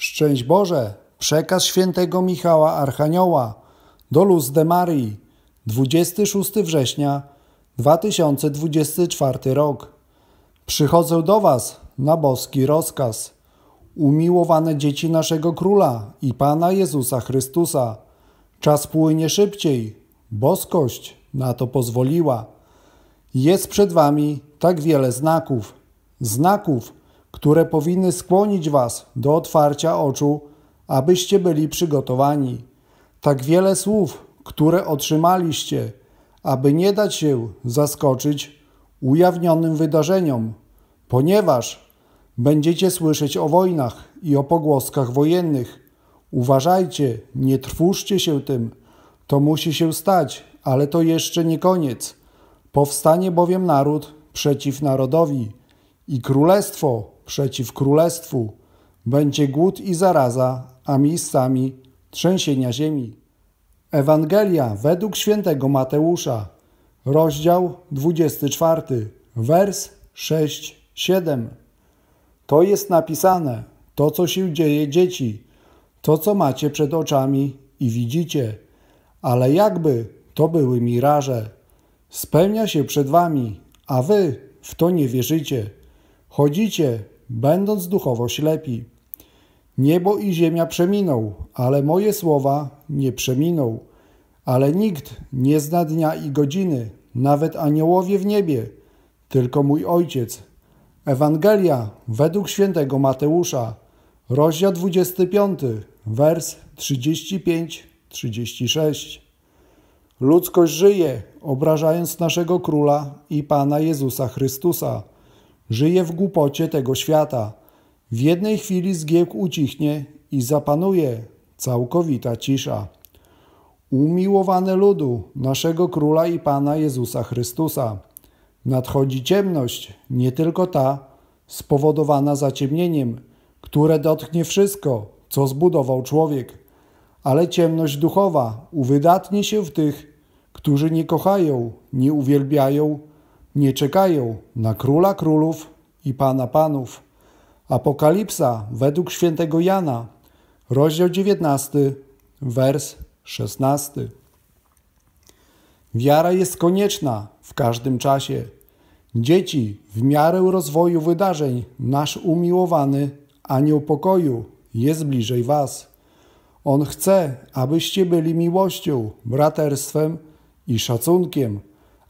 Szczęść Boże! Przekaz świętego Michała Archanioła do Luz de Marii 26 września 2024 rok. Przychodzę do Was na boski rozkaz. Umiłowane dzieci naszego Króla i Pana Jezusa Chrystusa. Czas płynie szybciej. Boskość na to pozwoliła. Jest przed Wami tak wiele znaków. Znaków, które powinny skłonić Was do otwarcia oczu, abyście byli przygotowani. Tak wiele słów, które otrzymaliście, aby nie dać się zaskoczyć ujawnionym wydarzeniom, ponieważ będziecie słyszeć o wojnach i o pogłoskach wojennych. Uważajcie, nie trwóżcie się tym. To musi się stać, ale to jeszcze nie koniec. Powstanie bowiem naród przeciw narodowi i królestwo przeciw królestwu. Będzie głód i zaraza, a miejscami trzęsienia ziemi. Ewangelia według świętego Mateusza, rozdział 24, wers 6-7. To jest napisane, to co się dzieje dzieci, to co macie przed oczami i widzicie, ale jakby to były miraże. Spełnia się przed wami, a wy w to nie wierzycie. Chodzicie będąc duchowo ślepi. Niebo i ziemia przeminą, ale moje słowa nie przeminą. Ale nikt nie zna dnia i godziny, nawet aniołowie w niebie, tylko mój Ojciec. Ewangelia według świętego Mateusza, rozdział 25, wers 35-36. Ludzkość żyje, obrażając naszego Króla i Pana Jezusa Chrystusa. Żyje w głupocie tego świata. W jednej chwili zgiełk ucichnie i zapanuje całkowita cisza. Umiłowane ludu, naszego Króla i Pana Jezusa Chrystusa. Nadchodzi ciemność, nie tylko ta, spowodowana zaciemnieniem, które dotknie wszystko, co zbudował człowiek, ale ciemność duchowa uwydatni się w tych, którzy nie kochają, nie uwielbiają nie czekają na króla królów i pana panów. Apokalipsa według świętego Jana, rozdział 19, wers 16. Wiara jest konieczna w każdym czasie. Dzieci, w miarę rozwoju wydarzeń, nasz umiłowany anioł pokoju jest bliżej Was. On chce, abyście byli miłością, braterstwem i szacunkiem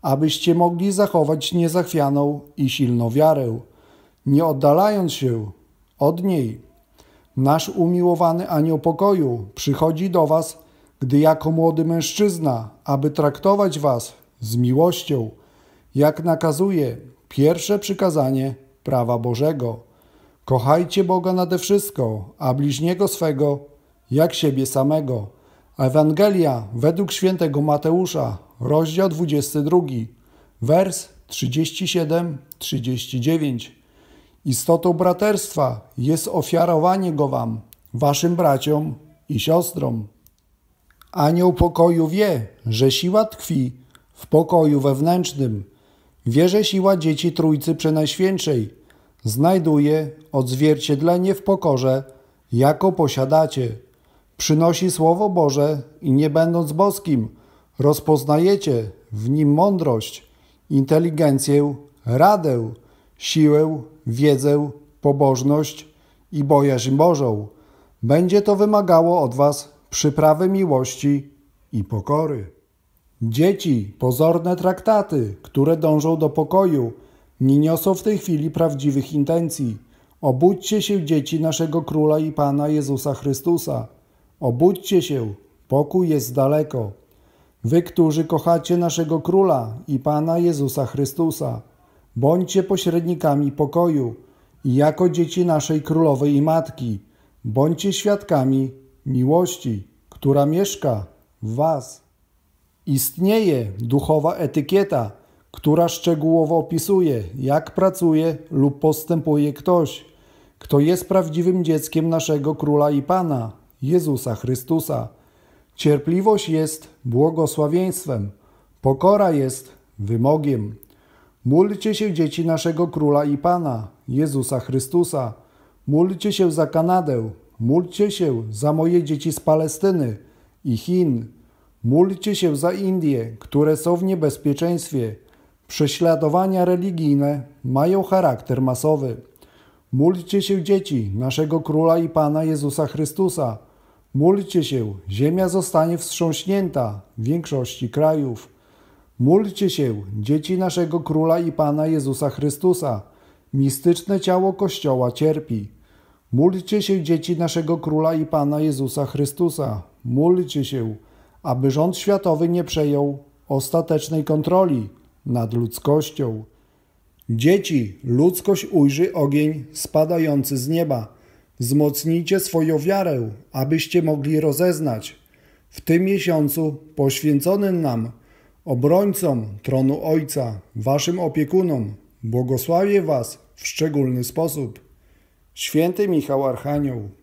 abyście mogli zachować niezachwianą i silną wiarę, nie oddalając się od niej. Nasz umiłowany anioł pokoju przychodzi do was, gdy jako młody mężczyzna, aby traktować was z miłością, jak nakazuje pierwsze przykazanie prawa Bożego. Kochajcie Boga nade wszystko, a bliźniego swego jak siebie samego. Ewangelia według świętego Mateusza, rozdział 22, wers 37-39. Istotą braterstwa jest ofiarowanie go wam, waszym braciom i siostrom. Anioł pokoju wie, że siła tkwi w pokoju wewnętrznym. Wie, że siła dzieci Trójcy Przenajświętszej znajduje odzwierciedlenie w pokorze, jako posiadacie. Przynosi Słowo Boże i nie będąc boskim – Rozpoznajecie w nim mądrość, inteligencję, radę, siłę, wiedzę, pobożność i bojaźń Bożą. Będzie to wymagało od Was przyprawy miłości i pokory. Dzieci, pozorne traktaty, które dążą do pokoju, nie niosą w tej chwili prawdziwych intencji. Obudźcie się, dzieci naszego Króla i Pana Jezusa Chrystusa. Obudźcie się, pokój jest daleko. Wy, którzy kochacie naszego Króla i Pana Jezusa Chrystusa, bądźcie pośrednikami pokoju i jako dzieci naszej Królowej i Matki, bądźcie świadkami miłości, która mieszka w Was. Istnieje duchowa etykieta, która szczegółowo opisuje, jak pracuje lub postępuje ktoś, kto jest prawdziwym dzieckiem naszego Króla i Pana, Jezusa Chrystusa Cierpliwość jest błogosławieństwem, pokora jest wymogiem. Módlcie się dzieci naszego Króla i Pana, Jezusa Chrystusa. Módlcie się za Kanadę, módlcie się za moje dzieci z Palestyny i Chin. Módlcie się za Indie, które są w niebezpieczeństwie. Prześladowania religijne mają charakter masowy. Módlcie się dzieci naszego Króla i Pana Jezusa Chrystusa Módlcie się, ziemia zostanie wstrząśnięta w większości krajów. Módlcie się, dzieci naszego Króla i Pana Jezusa Chrystusa. Mistyczne ciało Kościoła cierpi. Módlcie się, dzieci naszego Króla i Pana Jezusa Chrystusa. Módlcie się, aby rząd światowy nie przejął ostatecznej kontroli nad ludzkością. Dzieci, ludzkość ujrzy ogień spadający z nieba Wzmocnijcie swoją wiarę, abyście mogli rozeznać w tym miesiącu poświęconym nam, obrońcom tronu Ojca, waszym opiekunom, błogosławię was w szczególny sposób. Święty Michał Archanioł